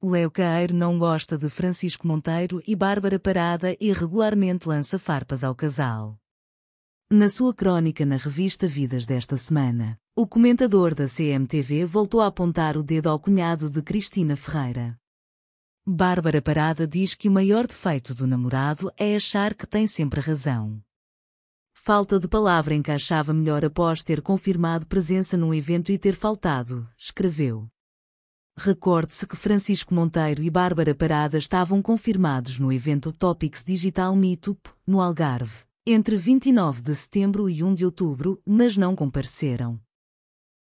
Léo Caeiro não gosta de Francisco Monteiro e Bárbara Parada e regularmente lança farpas ao casal. Na sua crónica na revista Vidas desta semana, o comentador da CMTV voltou a apontar o dedo ao cunhado de Cristina Ferreira. Bárbara Parada diz que o maior defeito do namorado é achar que tem sempre razão. Falta de palavra encaixava melhor após ter confirmado presença num evento e ter faltado, escreveu. Recorde-se que Francisco Monteiro e Bárbara Parada estavam confirmados no evento Topics Digital Meetup, no Algarve, entre 29 de setembro e 1 de outubro, mas não compareceram.